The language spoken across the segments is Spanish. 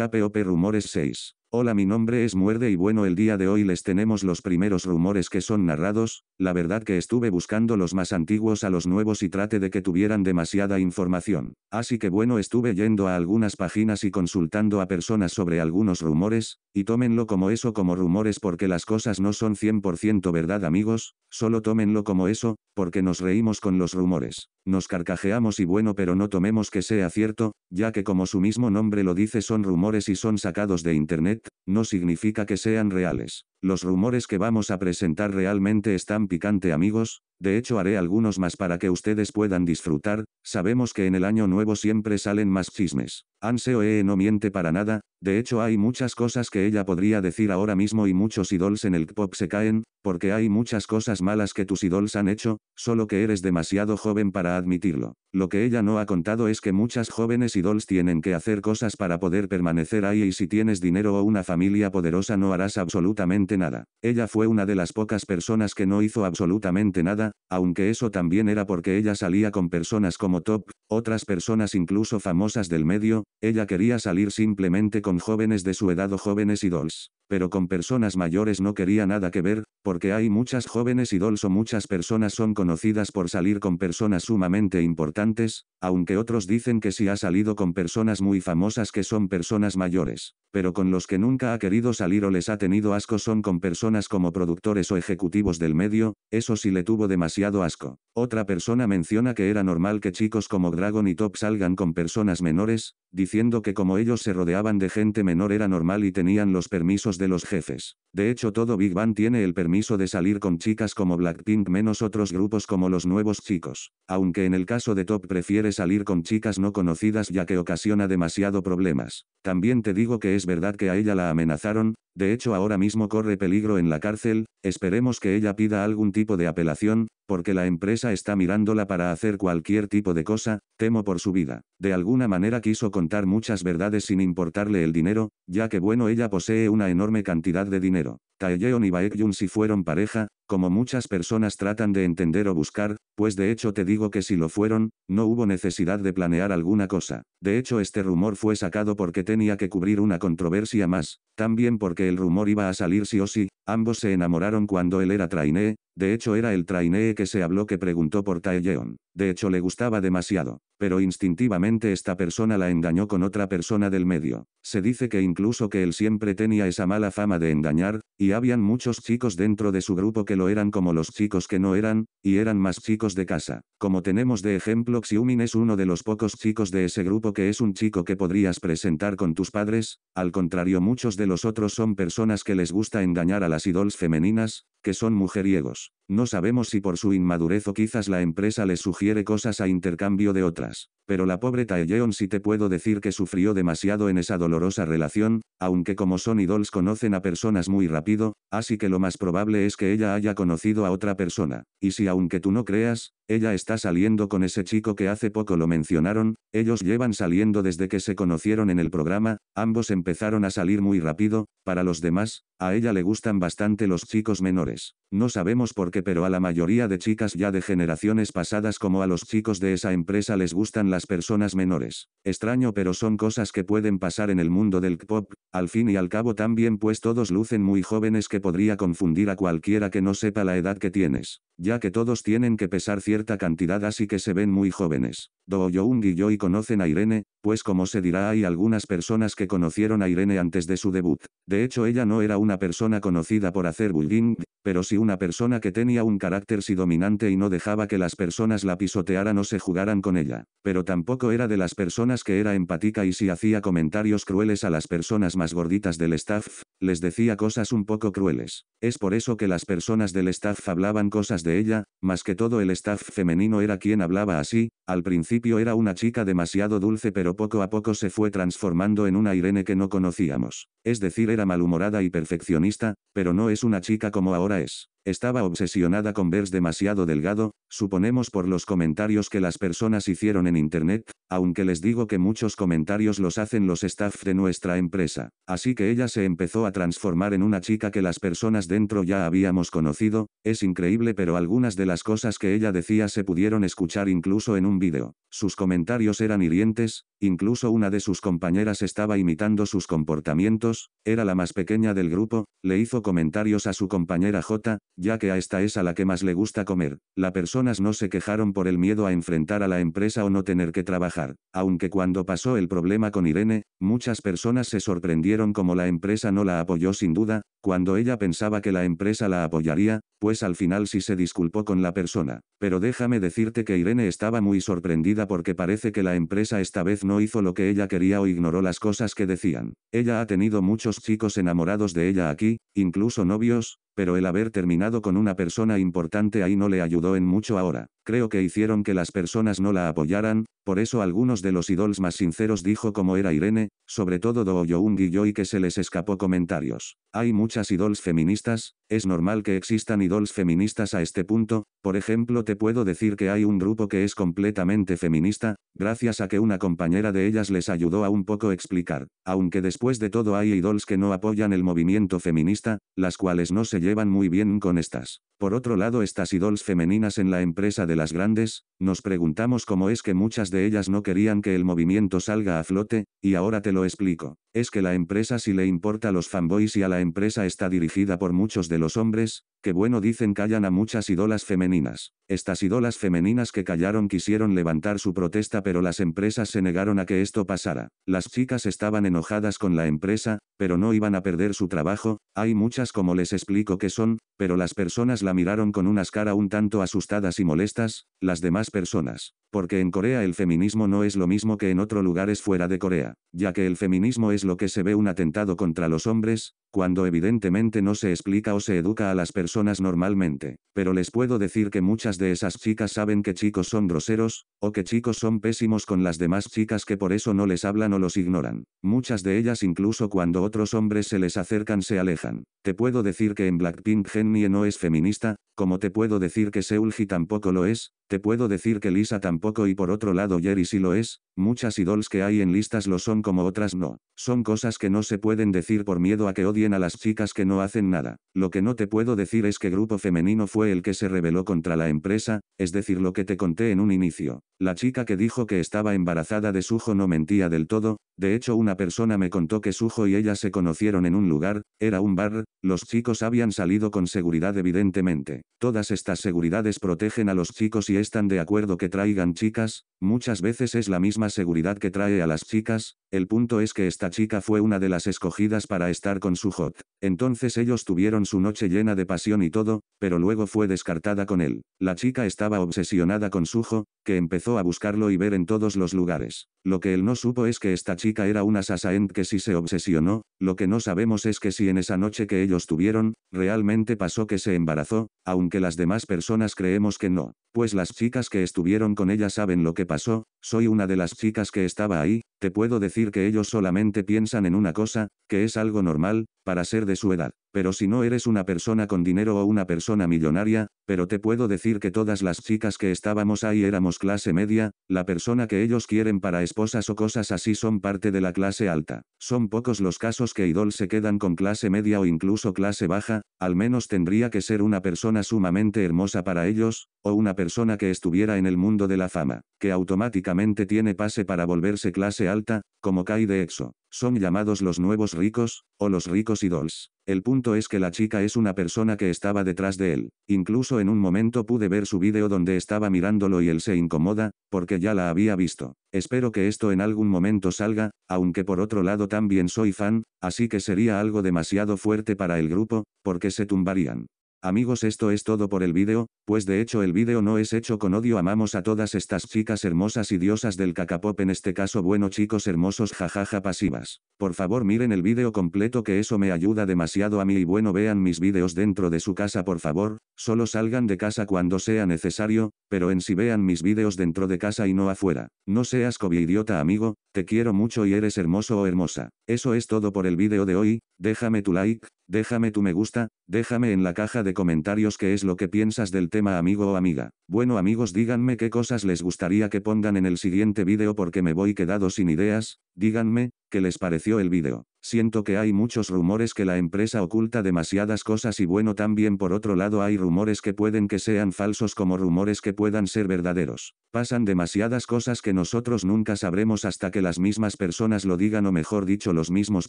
KPOP Rumores 6. Hola mi nombre es Muerde y bueno el día de hoy les tenemos los primeros rumores que son narrados, la verdad que estuve buscando los más antiguos a los nuevos y trate de que tuvieran demasiada información, así que bueno estuve yendo a algunas páginas y consultando a personas sobre algunos rumores, y tómenlo como eso como rumores porque las cosas no son 100% verdad amigos, solo tómenlo como eso, porque nos reímos con los rumores, nos carcajeamos y bueno pero no tomemos que sea cierto, ya que como su mismo nombre lo dice son rumores y son sacados de Internet, no significa que sean reales. Los rumores que vamos a presentar realmente están picante amigos, de hecho haré algunos más para que ustedes puedan disfrutar, sabemos que en el año nuevo siempre salen más chismes. Anseo EE no miente para nada, de hecho hay muchas cosas que ella podría decir ahora mismo y muchos idols en el pop se caen, porque hay muchas cosas malas que tus idols han hecho, solo que eres demasiado joven para admitirlo. Lo que ella no ha contado es que muchas jóvenes idols tienen que hacer cosas para poder permanecer ahí y si tienes dinero o una familia poderosa no harás absolutamente nada. Ella fue una de las pocas personas que no hizo absolutamente nada, aunque eso también era porque ella salía con personas como Top, otras personas incluso famosas del medio, ella quería salir simplemente con jóvenes de su edad o jóvenes idols pero con personas mayores no quería nada que ver, porque hay muchas jóvenes idols o muchas personas son conocidas por salir con personas sumamente importantes, aunque otros dicen que sí ha salido con personas muy famosas que son personas mayores, pero con los que nunca ha querido salir o les ha tenido asco son con personas como productores o ejecutivos del medio, eso sí le tuvo demasiado asco. Otra persona menciona que era normal que chicos como Dragon y Top salgan con personas menores, diciendo que como ellos se rodeaban de gente menor era normal y tenían los permisos de los jefes. De hecho todo Big Bang tiene el permiso de salir con chicas como Blackpink menos otros grupos como los nuevos chicos aunque en el caso de Top prefiere salir con chicas no conocidas ya que ocasiona demasiado problemas. También te digo que es verdad que a ella la amenazaron, de hecho ahora mismo corre peligro en la cárcel, esperemos que ella pida algún tipo de apelación, porque la empresa está mirándola para hacer cualquier tipo de cosa, temo por su vida. De alguna manera quiso contar muchas verdades sin importarle el dinero, ya que bueno ella posee una enorme cantidad de dinero. Taeyeon y Baekhyun si fueron pareja, como muchas personas tratan de entender o buscar, pues de hecho te digo que si lo fueron, no hubo necesidad de planear alguna cosa. De hecho este rumor fue sacado porque tenía que cubrir una controversia más, también porque el rumor iba a salir sí o sí, ambos se enamoraron cuando él era trainee, de hecho era el trainee que se habló que preguntó por Taeyeon. De hecho le gustaba demasiado pero instintivamente esta persona la engañó con otra persona del medio. Se dice que incluso que él siempre tenía esa mala fama de engañar, y habían muchos chicos dentro de su grupo que lo eran como los chicos que no eran, y eran más chicos de casa. Como tenemos de ejemplo Xiumin es uno de los pocos chicos de ese grupo que es un chico que podrías presentar con tus padres, al contrario muchos de los otros son personas que les gusta engañar a las idols femeninas, que son mujeriegos. No sabemos si por su inmadurez o quizás la empresa les sugiere cosas a intercambio de otras pero la pobre Taeyeon si te puedo decir que sufrió demasiado en esa dolorosa relación, aunque como son idols conocen a personas muy rápido, así que lo más probable es que ella haya conocido a otra persona. Y si aunque tú no creas, ella está saliendo con ese chico que hace poco lo mencionaron, ellos llevan saliendo desde que se conocieron en el programa, ambos empezaron a salir muy rápido, para los demás, a ella le gustan bastante los chicos menores. No sabemos por qué pero a la mayoría de chicas ya de generaciones pasadas como a los chicos de esa empresa les gustan las personas menores. Extraño pero son cosas que pueden pasar en el mundo del K-pop, al fin y al cabo también pues todos lucen muy jóvenes que podría confundir a cualquiera que no sepa la edad que tienes, ya que todos tienen que pesar cierta cantidad así que se ven muy jóvenes. Do Young y Joy conocen a Irene, pues como se dirá hay algunas personas que conocieron a Irene antes de su debut. De hecho ella no era una persona conocida por hacer bullying, pero sí una persona que tenía un carácter si dominante y no dejaba que las personas la pisotearan o se jugaran con ella. Pero tampoco era de las personas que era empática y si hacía comentarios crueles a las personas más gorditas del staff, les decía cosas un poco crueles. Es por eso que las personas del staff hablaban cosas de ella, más que todo el staff femenino era quien hablaba así, al principio era una chica demasiado dulce pero poco a poco se fue transformando en una Irene que no conocíamos. Es decir, era malhumorada y perfeccionista, pero no es una chica como ahora es. Estaba obsesionada con verse demasiado delgado, suponemos por los comentarios que las personas hicieron en Internet, aunque les digo que muchos comentarios los hacen los staff de nuestra empresa. Así que ella se empezó a transformar en una chica que las personas dentro ya habíamos conocido, es increíble pero algunas de las cosas que ella decía se pudieron escuchar incluso en un vídeo. Sus comentarios eran hirientes, incluso una de sus compañeras estaba imitando sus comportamientos, era la más pequeña del grupo, le hizo comentarios a su compañera J, ya que a esta es a la que más le gusta comer. Las personas no se quejaron por el miedo a enfrentar a la empresa o no tener que trabajar, aunque cuando pasó el problema con Irene, muchas personas se sorprendieron como la empresa no la apoyó sin duda, cuando ella pensaba que la empresa la apoyaría, pues al final sí se disculpó con la persona. Pero déjame decirte que Irene estaba muy sorprendida porque parece que la empresa esta vez no hizo lo que ella quería o ignoró las cosas que decían. Ella ha tenido muchos chicos enamorados de ella aquí, incluso novios, pero el haber terminado con una persona importante ahí no le ayudó en mucho ahora. Creo que hicieron que las personas no la apoyaran, por eso algunos de los idols más sinceros dijo cómo era Irene, sobre todo Do y que se les escapó comentarios. Hay muchas idols feministas, es normal que existan idols feministas a este punto, por ejemplo te puedo decir que hay un grupo que es completamente feminista, gracias a que una compañera de ellas les ayudó a un poco explicar, aunque después de todo hay idols que no apoyan el movimiento feminista, las cuales no se llevan muy bien con estas. Por otro lado, estas idols femeninas en la empresa de las grandes, nos preguntamos cómo es que muchas de ellas no querían que el movimiento salga a flote, y ahora te lo explico. Es que la empresa si le importa a los fanboys y a la empresa está dirigida por muchos de los hombres, que bueno dicen callan a muchas idolas femeninas. Estas idolas femeninas que callaron quisieron levantar su protesta pero las empresas se negaron a que esto pasara. Las chicas estaban enojadas con la empresa, pero no iban a perder su trabajo, hay muchas como les explico que son, pero las personas la miraron con unas cara un tanto asustadas y molestas, las demás personas. Porque en Corea el feminismo no es lo mismo que en otros lugares fuera de Corea, ya que el feminismo es lo que se ve un atentado contra los hombres, cuando evidentemente no se explica o se educa a las personas normalmente. Pero les puedo decir que muchas de esas chicas saben que chicos son groseros, o que chicos son pésimos con las demás chicas que por eso no les hablan o los ignoran. Muchas de ellas incluso cuando otros hombres se les acercan se alejan. Te puedo decir que en Blackpink Jennie no es feminista, como te puedo decir que Seulgi tampoco lo es, te puedo decir que Lisa tampoco y por otro lado Jerry sí lo es, muchas idols que hay en listas lo son como otras no. Son cosas que no se pueden decir por miedo a que odien a las chicas que no hacen nada. Lo que no te puedo decir es que grupo femenino fue el que se rebeló contra la empresa, es decir lo que te conté en un inicio. La chica que dijo que estaba embarazada de Sujo no mentía del todo, de hecho una persona me contó que Sujo y ella se conocieron en un lugar, era un bar, los chicos habían salido con seguridad evidentemente. Todas estas seguridades protegen a los chicos y están de acuerdo que traigan chicas, Muchas veces es la misma seguridad que trae a las chicas, el punto es que esta chica fue una de las escogidas para estar con su hot. Entonces ellos tuvieron su noche llena de pasión y todo, pero luego fue descartada con él. La chica estaba obsesionada con sujo que empezó a buscarlo y ver en todos los lugares. Lo que él no supo es que esta chica era una Sasaent que si se obsesionó, lo que no sabemos es que si en esa noche que ellos tuvieron, realmente pasó que se embarazó, aunque las demás personas creemos que no. Pues las chicas que estuvieron con ella saben lo que pasó, soy una de las chicas que estaba ahí, te puedo decir que ellos solamente piensan en una cosa, que es algo normal, para ser de su edad. Pero si no eres una persona con dinero o una persona millonaria, pero te puedo decir que todas las chicas que estábamos ahí éramos clase media, la persona que ellos quieren para esposas o cosas así son parte de la clase alta. Son pocos los casos que idol se quedan con clase media o incluso clase baja, al menos tendría que ser una persona sumamente hermosa para ellos, o una persona que estuviera en el mundo de la fama, que automáticamente tiene pase para volverse clase alta, como Kai de EXO. Son llamados los nuevos ricos, o los ricos idols. El punto es que la chica es una persona que estaba detrás de él. Incluso en un momento pude ver su vídeo donde estaba mirándolo y él se incomoda, porque ya la había visto. Espero que esto en algún momento salga, aunque por otro lado también soy fan, así que sería algo demasiado fuerte para el grupo, porque se tumbarían. Amigos esto es todo por el vídeo, pues de hecho el vídeo no es hecho con odio amamos a todas estas chicas hermosas y diosas del cacapop en este caso bueno chicos hermosos jajaja pasivas. Por favor miren el vídeo completo que eso me ayuda demasiado a mí y bueno vean mis vídeos dentro de su casa por favor, solo salgan de casa cuando sea necesario, pero en si sí vean mis vídeos dentro de casa y no afuera. No seas idiota amigo, te quiero mucho y eres hermoso o hermosa. Eso es todo por el vídeo de hoy, déjame tu like, Déjame tu me gusta, déjame en la caja de comentarios qué es lo que piensas del tema amigo o amiga. Bueno amigos díganme qué cosas les gustaría que pongan en el siguiente vídeo porque me voy quedado sin ideas, díganme, qué les pareció el vídeo. Siento que hay muchos rumores que la empresa oculta demasiadas cosas y bueno también por otro lado hay rumores que pueden que sean falsos como rumores que puedan ser verdaderos. Pasan demasiadas cosas que nosotros nunca sabremos hasta que las mismas personas lo digan o mejor dicho los mismos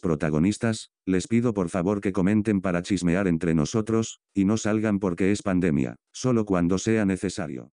protagonistas, les pido por favor que comenten para chismear entre nosotros, y no salgan porque es pandemia, solo cuando sea necesario.